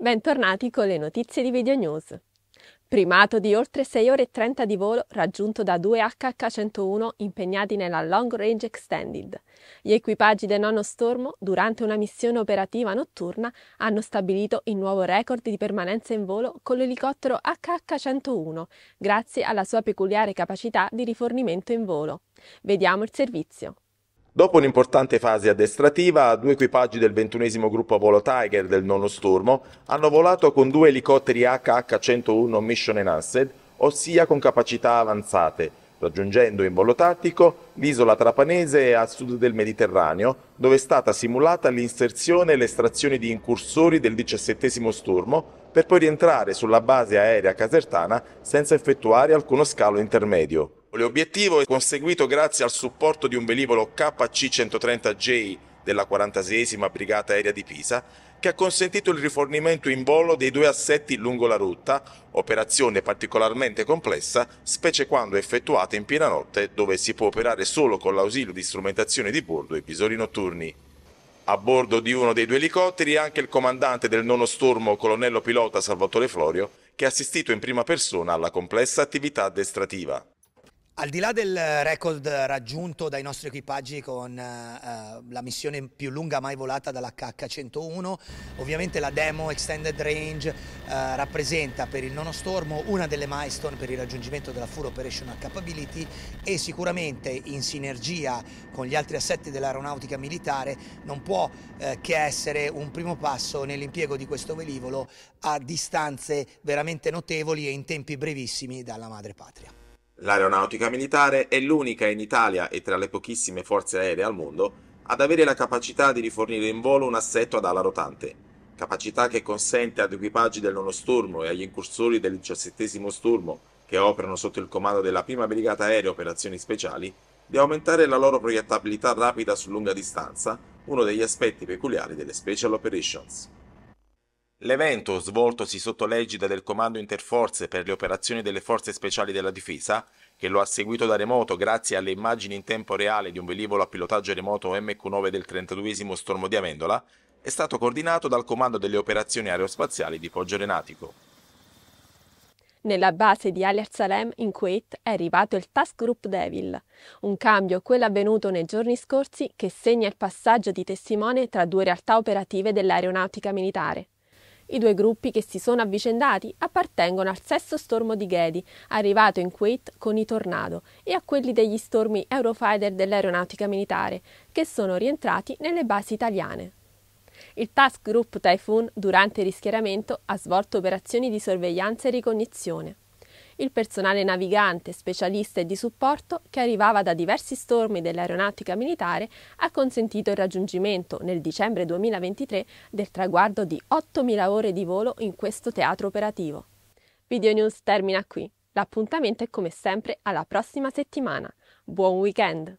Bentornati con le notizie di Video News. Primato di oltre 6 ore e 30 di volo raggiunto da due HH-101 impegnati nella Long Range Extended. Gli equipaggi del nono stormo, durante una missione operativa notturna, hanno stabilito il nuovo record di permanenza in volo con l'elicottero HH-101, grazie alla sua peculiare capacità di rifornimento in volo. Vediamo il servizio. Dopo un'importante fase addestrativa, due equipaggi del ventunesimo gruppo volo Tiger del nono sturmo hanno volato con due elicotteri HH-101 Mission Enhanced, ossia con capacità avanzate, raggiungendo in volo tattico l'isola trapanese a sud del Mediterraneo, dove è stata simulata l'inserzione e l'estrazione di incursori del diciassettesimo sturmo, per poi rientrare sulla base aerea casertana senza effettuare alcuno scalo intermedio. L'obiettivo è conseguito grazie al supporto di un velivolo KC-130J della 46 Brigata Aerea di Pisa, che ha consentito il rifornimento in volo dei due assetti lungo la rotta, operazione particolarmente complessa, specie quando effettuata in piena notte, dove si può operare solo con l'ausilio di strumentazione di bordo e visori notturni. A bordo di uno dei due elicotteri anche il comandante del nono stormo, colonnello pilota Salvatore Florio, che ha assistito in prima persona alla complessa attività addestrativa. Al di là del record raggiunto dai nostri equipaggi con eh, la missione più lunga mai volata dalla KH-101, ovviamente la demo Extended Range eh, rappresenta per il nono stormo una delle milestone per il raggiungimento della Full Operational Capability e sicuramente in sinergia con gli altri assetti dell'aeronautica militare non può eh, che essere un primo passo nell'impiego di questo velivolo a distanze veramente notevoli e in tempi brevissimi dalla madre patria. L'aeronautica militare è l'unica in Italia e tra le pochissime forze aeree al mondo ad avere la capacità di rifornire in volo un assetto ad ala rotante, capacità che consente ad equipaggi del nono stormo e agli incursori del diciassettesimo stormo che operano sotto il comando della prima brigata aerea operazioni speciali di aumentare la loro proiettabilità rapida su lunga distanza, uno degli aspetti peculiari delle Special Operations. L'evento, svoltosi sotto l'egida del Comando Interforze per le operazioni delle Forze Speciali della Difesa, che lo ha seguito da remoto grazie alle immagini in tempo reale di un velivolo a pilotaggio remoto MQ-9 del 32 Stormo di Amendola, è stato coordinato dal Comando delle Operazioni Aerospaziali di Poggio Renatico. Nella base di Al Salem in Kuwait è arrivato il Task Group Devil, un cambio quello avvenuto nei giorni scorsi che segna il passaggio di testimone tra due realtà operative dell'aeronautica militare. I due gruppi che si sono avvicendati appartengono al sesto stormo di Gedi, arrivato in Kuwait con i tornado, e a quelli degli stormi Eurofighter dell'aeronautica militare, che sono rientrati nelle basi italiane. Il Task Group Typhoon durante il rischieramento ha svolto operazioni di sorveglianza e ricognizione il personale navigante, specialista e di supporto che arrivava da diversi stormi dell'aeronautica militare ha consentito il raggiungimento nel dicembre 2023 del traguardo di 8.000 ore di volo in questo teatro operativo. Video News termina qui. L'appuntamento è come sempre alla prossima settimana. Buon weekend!